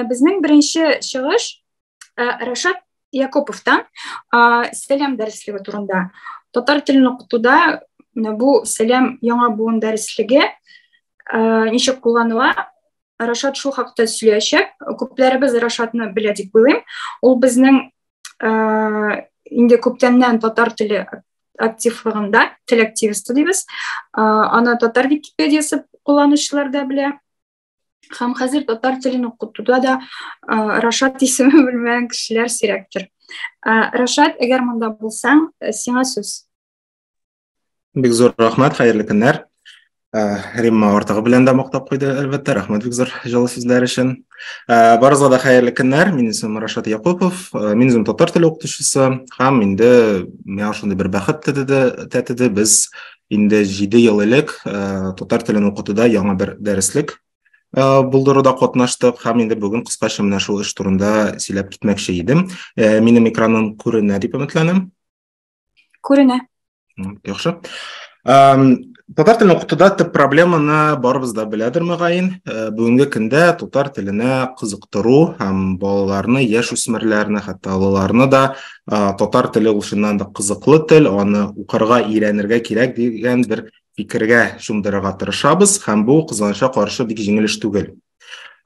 біздің бірінші шығыш рашат якуповтан сәлем дәріслігі тұрында. татар тілін оқытуда бұл сәлем яңа буын дәріслігі э, ничек қолланыла рашат шул хакта сөйләячәк күпләребез рашатны белә дип Ол біздің безнең э, инде күптәннән татар теле активлыгында тел активисты дибез э, татар википедиясы кулланучылар да һәм хәзер татар телен укытуда да рашат исеме белмәгән кешеләр сирәктер рашат әгәр монда булсаң сиңа сүз бик зур рәхмәт хәерле көннәр римма артыгы белән дә мақтап қойды әлбәттә рәхмәт бик зур җылы сүзләр өчен барыгызга да хәерле көннәр менің исемем рашат якупов мин үзем татар теле укытучысы һәм инде миңа шундый бір бәхет тәтеде без инде җиде ел элек татар тілін оқытуда яңа бір дәреслек ә, э, бұлдыруда катнаштык һәм инде бүген кыскача менә шул эш турында сөйләп китмәкче идем ә, минем экраным күренә дип өметләнәм күренә яхшы татар телен укытуда төп проблеманы барыбыз да беләдер мөгаен э, бүгенге көндә татар теленә кызыктыру һәм балаларны еш үсмерләрне хәтта да татар теле ул чыннан да кызыклы тел аны укырга өйрәнергә кирәк дигән бер пікірге жұмдыруға тырышабыз һәм бұл қызғанышқа қаршы бик жеңіліш түгел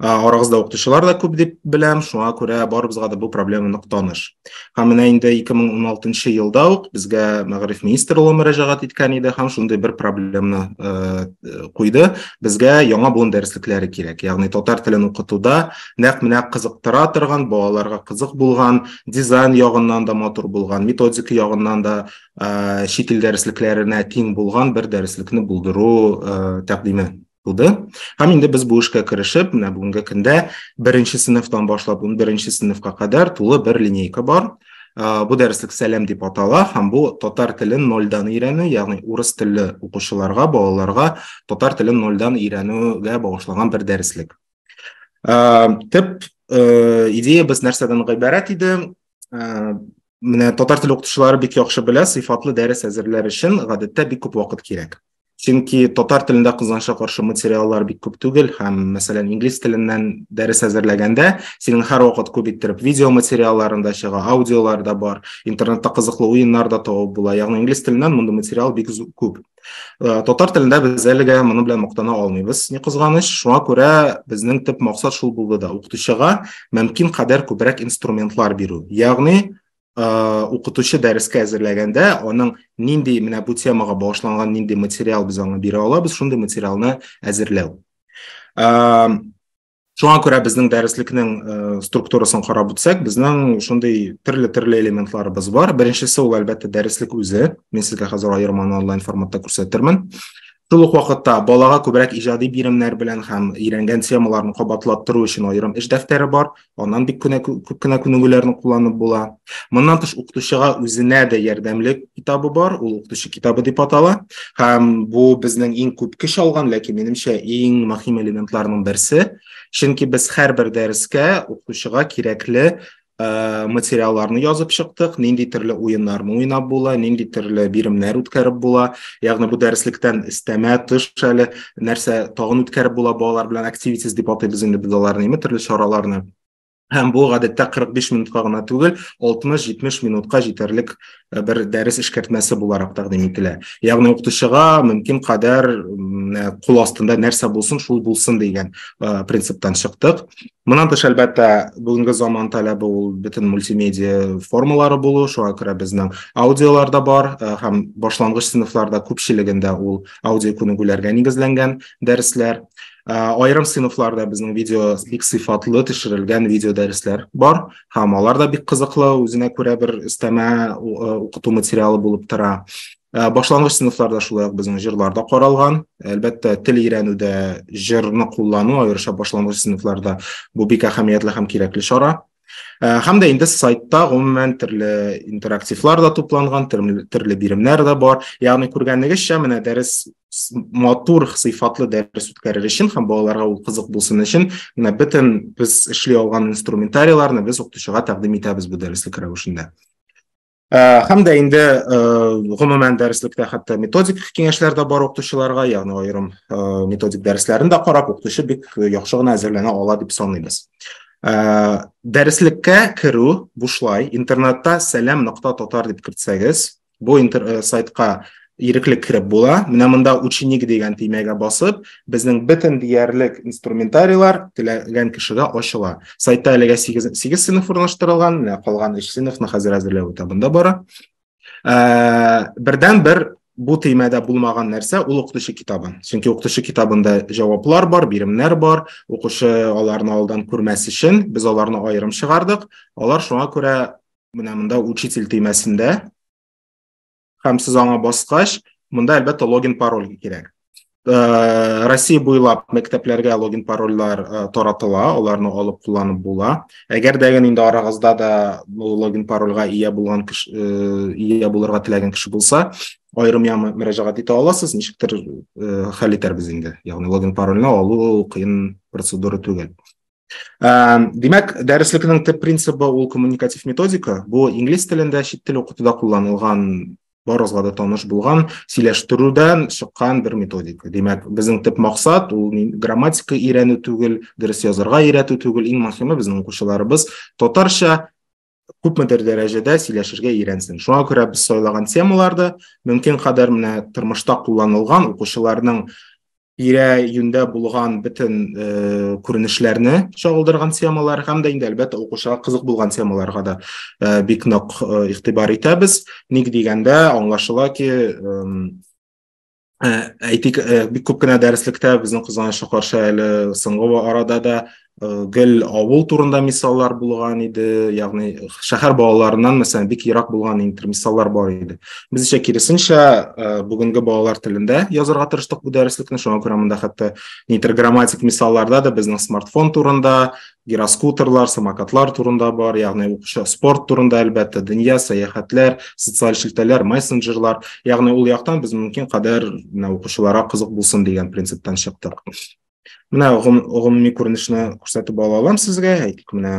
оразда оқытушылар да көп деп білем шуңа күрә барыбызға да бұл проблема нык таныш һәм менә инде 2016 елда ук мәғриф мәгариф министры улы мөрәҗәгать иткән иде һәм шундый бер проблеманы э, куйды безгә яңа буын дәреслекләре кирәк ягъни татар телен укытуда нәкъ менә кызыктыра торган балаларга кызык булган дизайн ягыннан да матур булган методика ягыннан да ә, э, шет ил дәреслекләренә тең булган бер дәреслекне булдыру ә, тәкъдиме туды һәм инде біз бу эшкә керешеп менә бүгенге көндә беренче сыйныфтан башлап ун беренче сыйныфка кадәр тулы бір линейка бар бу дәреслек сәлам деп атала һәм бу татар телен нольдан өйрәнү ягъни урыс телле укучыларга балаларга татар 0 нольдан өйрәнүгә багышланган бер дәреслек идея идеябыз нәрсәдән гыйбарәт иде менә татар теле укытучылары бик яхшы білә сыйфатлы дәрес әзерләр өчен гадәттә бик көп вакыт кирәк чүнки татар тілінде кызганычка каршы материаллар бик көп түгел һәм мәсәлән инглиз тілінен дәрес әзерләгәндә синең һәр вакыт күп иттереп видео материалларың да чыга аудиолар да бар интернетта кызыклы уеннар да табып була ягъни инглиз тілінен мондый материал бик күп э, татар телендә без әлегә моны белән мактана алмыйбыз ни кызганыч шуңа күрә безнең төп максат шул булды да укытучыга мөмкин кадәр күбрәк инструментлар бирү ягъни оқытушы э, дәріске әзірләгәндә оның нинди мына бу темаға багышланган нинди материал біз аңа бирә алабыз шундый материалны әзерләү э, шуңа күрә безнең дәреслекнең э, структурасын қарап үтсәк біздің сондай түрлі түрлі элементларыбыз бар Біріншісі ол әлбәттә дәріслік өзі, мен сезгә хәзер аерманы онлайн форматта күрсәтермен Шул ук вакытта балага күбрәк иҗади биремнәр белән һәм ирәнгән темаларны кабатлаттыру өчен аерым эш дәфтәре бар, аннан бик күнә күп кенә күнегүләрне кулланып була. Моннан тыш укытучыга үзенә дә ярдәмлек китабы бар, ул укытучы китабы дип атала. Һәм бу безнең иң күп кеше алган, ләкин минемчә иң мөһим элементларның берсе, чөнки без һәрбер дәрескә укытучыга кирәкле ә, э, материалларны язып шықтық, нинди төрле уеннарны уйнап була, нинди төрле биримнәр үткәреп була. Ягъни бу дәреслектән истәмә тыш әле нәрсә тагын үткәреп була, балалар белән активитис дип атыйбыз инде бу даларны, төрле һәм бұл ғадәттә қырық беш минутқа ғана түгел алтмыш минутқа жетерлік э, бір дәріс ішкертмесі боларақ тәқдим ителә яғни оқытушыға мүмкін қадар қол э, астында нәрсе болсын шул болсын деген э, принциптан шықтық мұнан тыш әлбәттә бүгінгі заман талабы ол бөтен мультимедиа формалары болу шуға күрә біздің аудиолар бар һәм башланғыч сыныфларда көпшілігінде ол аудио күнегуләргә негезләнгән дәресләр айрым сыйныфларда біздің видео бик сыйфатлы түшүрүлгөн видео дәрістер бар һәм алар да бик қызықлы үзенә күрә бір өстәмә укыту материалы болып тора ә, башлангыч сыныфларда шулай біздің безнең җырларда каралган әлбәттә тел өйрәнүдә җырны куллану аерыша башлангыч сыныфларда бик әһәмиятле һәм кирәкле чара ә, һәм дә инде сайтта гомумән төрле интерактивлар да тупланган төрле биремнәр дә бар ягъни күргәнегезчә менә дәрес матур сыйфатлы дәріс үткәрер өчен һәм балаларга ул кызык булсын өчен менә бөтен без эшли алган инструментарийларны без укытучыга тәкъдим итәбез бу дәреслек рәвешендә ә, һәм дә инде ә, гомумән дәреслектә хәтта методик киңәшләр дә бар яғни ягъни аерым ә, методик дәресләрен қарап карап укытучы бик яхшы гына әзерләнә ала дип саныйбыз дәреслеккә кіру бушлай интернетта сәлам нокта татар бұл кертсәгез э, сайтқа еріктілік кіріп бола мына мында ученик деген түймеге басып біздің бітін диярлік инструментарийлар тілеген кішіге ашыла сайтта әліге сегіз сынып орналастырылған мына қалған үш сыныпны қазір әзірлеу табында бар ә, бірден бір бұл түймәдә болмаған нәрсә ул укытучы китабы чөнки укытучы китабында җаваплар бар биремнәр бар оқушы аларны алдан күрмәс үшін біз аларны айырым шығардық. алар шуңа күрә менә мында учитель төймәсендә һәм сез аңа баскач мында әлбәттә логин пароль керек ә, россия буйлап мәктәпләргә логин парольләр э, таратыла оларны алып кулланып була әгәр дә инде арагызда да бұл логин парольгә ия булган кеше э, ия булырга теләгән кеше булса айрым яңа мөрәҗәгать итә аласыз ничектер хәл итәрбез инде ягъни логин парольны алу кыйын процедура түгел демәк дәреслекнең төп принцибы ул коммуникатив методика бу инглиз телендә чит теле укытуда кулланылган барызға да таныш болған сөйләштерудән шыққан бір методика Демек біздің тіп мақсат ол грамматика үйрәнү түгел дұрыс язарга өйрәтү түгел иң мөһиме біздің тотарша татарша күпмедер дәрәжәдә сөйләшергә үйренсін. шуңа күрә біз сайлаган темаларды мөмкин қадар менә тұрмышта кулланылган укучыларның ире йүндә булган бөтен э, күренешләрне чагылдырган темалар һәм дә инде әлбәттә оқучыга кызык булган темаларга да э, бик нык э, игътибар итәбез ник дигәндә аңлашыла ки әйтик бик күп кенә дәреслектә безнең кызганычка каршы әле арада да Э, гел ауыл турында мисаллар болған еді яғни э, шәһәр балаларынан мәсәлән бик ерак булган интер мисаллар бар еді бізше исә киресенчә э, бүгенге балалар телендә язарга тырыштык бу дәреслекне шуңа күрә монда хәтта мисалларда да безнең смартфон турында гироскутерлар самокатлар турында бар яғни оқушы спорт турында әлбәттә дөнья сәяхәтләр социаль шелтәләр мессенджерлар яғни ол яктан біз мүмкін қадар менә укучыларга кызык булсын дигән принциптан шықтық мына ұғым ұғымни көрінішіні көрсетіп ала аламын сізге әйтелік мына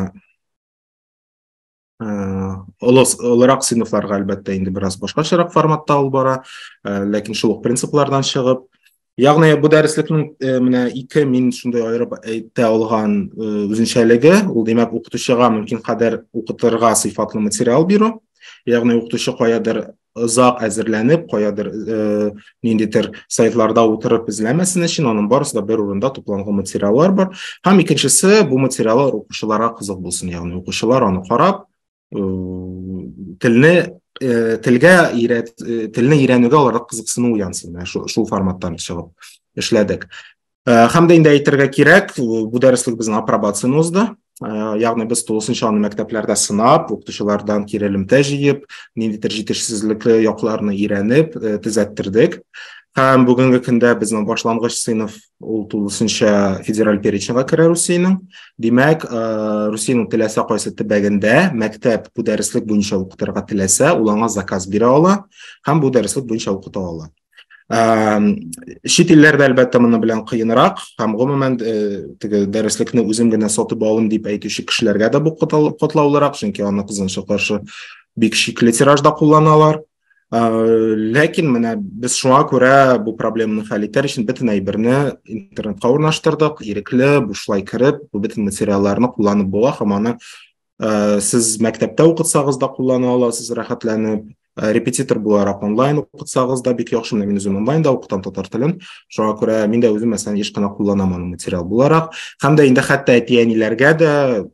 ыыы ә, ұлырақ сыйныфларға әлбәттә енді біраз басқашарақ форматта алып бара ә, ләкин шул ук принциплардан шығып. Яғни, бу дәреслекнең ә, менә ике мин шундай айырып әйтә алган үзенчәлеге ол демек оқытушыға мүмкін қадар оқытырға материал бирү яғни оқытушы қоядыр ұзақ әзірленіп қоядыр ә, нендетер сайтларда отырып ізләмәсін үшін оның барысы да бір орында топланған материалдар бар һәм екіншісі бұл материалдар оқушыларға қызық болсын яғни оқушылар оны қарап тілні ә, тілге үйрәт тілні үйрәнуге оларға қызықсыну уянсын ә, шул форматтан шығып эшләдек ә, һәм дә инде әйтергә кирәк бу дәреслек безнең апробациямызда Ә, яғни біз тоғызыншы мектеплерде сынап оқытушылардан керелімді жиып немдетір жетішсіздік яқларны үйреніп ә, түзәттірдік һәм бүгінгі күндә біздің башланғыч сыйныф ол тулысынша федераль переченьгә керә русиянең демәк ә, русиянең теләсә кайсы төбәгендә мәктәп бу дәреслек буенча укытырга теләсә ул аңа заказ бирә ала һәм бу дәреслек буенча укыта ала чет элдерде әлбәттә моны белән қиынырақ һәм гомумән э, теге дәреслекне үзем генә сатып алым дип әйтүче кешеләргә дә бу котлаулырак чөнки аны кызганычка каршы бик шикле тиражда кулланалар э, ләкин менә без шуңа күрә бу проблеманы хәл итәр өчен бөтен әйберне интернетка урнаштырдык ирекле бушлай кереп бу бөтен материалларны кулланып була һәм аны э, сез мәктәптә укытсагыз да куллана аласыз рәхәтләнеп Э, репетитор бола алат онлайн окутсагыз да бик жакшы мына мен өзүм онлайн да окутам татар тилин ошого күрә мен да өзүм мисалы эч кандай материал буларак һәм дә инде хәтта әйтәнеләргә дә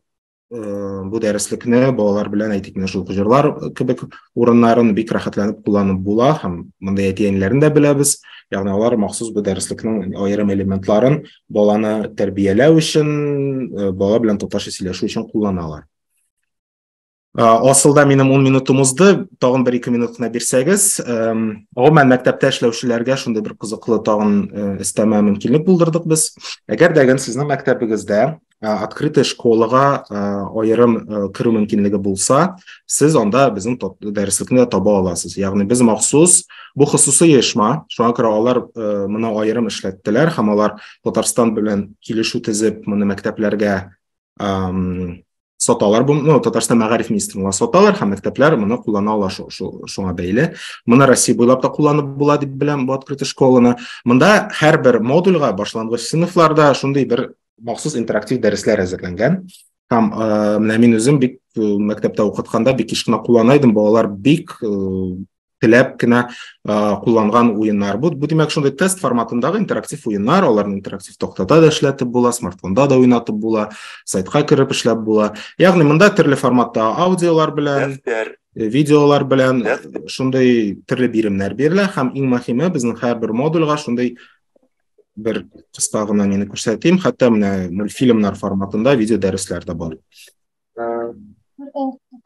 э, бу дәреслекне балалар белән әйтек менә шул кыжырлар кебек урыннарын бик рәхәтләнеп кулланып була һәм мондай әйтәнеләрен дә беләбез ягъни алар махсус бу дәреслекнең аерым элементларын баланы тәрбияләү өчен э, бала белән тоташ сөйләшү өчен кулланалар асылда менің 10 минутымызды тағын бір екі минут қына берсеңіз ғұман мәктәптә эшләүчеләргә шундай бір кызыклы тағын өстәмә э, мөмкинлек булдырдык біз әгәр дәген сезнең мәктәбегездә открытый школага айырым э, керү мөмкинлеге булса сез анда безнең дәреслекне таба аласыз ягъни біз махсус бу хосусый оешма шуңа күрә алар э, мұны айырым эшләттеләр һәм алар татарстан белән килешү төзеп моны мәктәпләргә соталар бу ну татарстан мәгариф министрлыгына соталар һәм мәктәпләр моны куллана ала шуңа бәйле моны россия буйлап та кулланып була дип беләм бу открытый школаны монда һәрбер модульга башлангыч сыныфларда шундый бер махсус интерактив дәресләр әзерләнгән һәм э, менә мин үзем бик э, мәктәптә укытканда бик еш кына кулланайдым балалар бик э, тиләп кенә кулланган уеннар бұл бу демәк тест форматындағы интерактив ойындар олар интерактив тоқтада да эшләтеп була смартфонда да уйнатып бола сайтқа кіріп ішләп бола. яғни монда түрлі форматта аудиолар белән видеолар белән шундай түрлі биремнәр бирелә һәм иң мөһиме біздің һәрбер модульға шундый бір кыска гына мине күрсәтим хәтта менә мультфильмнар форматында видео дәресләр дә бар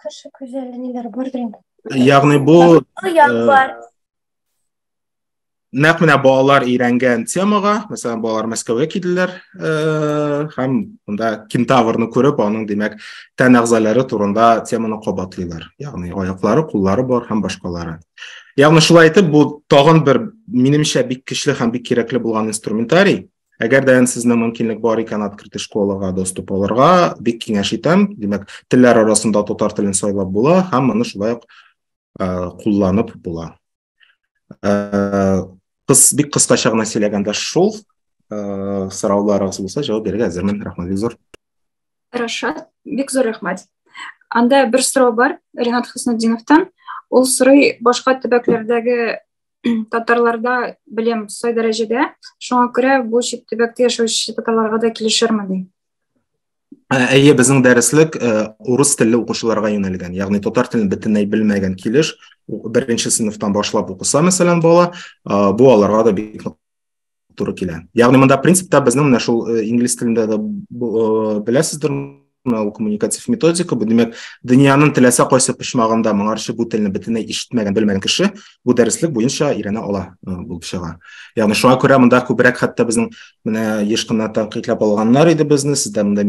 кіші күзәле ниләр бар инде яғни бұл нақ міне балалар үйренген темаға мәселен балалар мәскеуге киделер һәм мында кентаврны көріп оның демек тән ағзалары турында теманы қабатлыйлар яғни аяқлары қоллары бар һәм башқалары яғни шулай айтып бұл тағын бір менімше бик күчле һәм бик кирәкле булган инструментарий әгәр дә сезнең мөмкинлек бар икән открытый школага доступ алырга бик киңәш итәм демәк телләр арасында татар телен сайлап була һәм моны шулай ук қолданып э, бола кыс э, бик кыскача гына шол шул э, болса булса җавап бирергә әзермен рахмет бик зур рашат бек зор анда бір сұрау бар ринат хөснетдиновтан Ол сұрай башқа түбәклердегі татарларда білем сай дәрежеде, шуңа күрә бу чит төбәктә татарларға да килешерме Ә, әйе біздің дәріслік ә, орыс тілі оқушыларға юнәлген яғни тотар тілін бітіндей білмеген келеш, бірінші сыныптан башлап оқыса мәселен бала ә, бу да бик туры килә яғни мұнда принципта біздің мына шул ә, инглиз телендә дә беләсездер мынау коммуникатив методика бу демек дөньяның теләсә кайсы почмагында моңарчы бу телне бөтенләй ишетмәгән белмәгән кеше бу дәреслек буенча өйрәнә ала булып чыга ягъни шуңа күрә монда күбрәк хәтта безнең менә еш кына тәнкыйтьләп алганнар иде безне сездә монда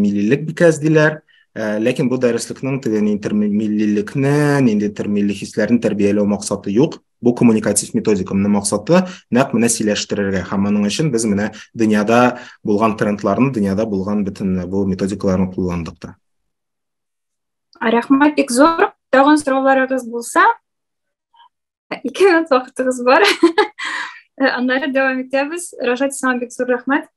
бик аз диләр ә, ләкин бу дәреслекнең теге миллилекне нинди милли хисләрне тәрбияләү максаты юк бұл коммуникатив методиканың мақсаты нәқ міне сөйлештірірге һәм мұның үшін біз міне дүнияда болған трендларын, дүнияда болған бүтін бұл методикаларын қолдандық та рахмат бек зор сұрауларыңыз болса екі минут уақытыңыз бар андары дәуам етеміз рожать саған бек рахмат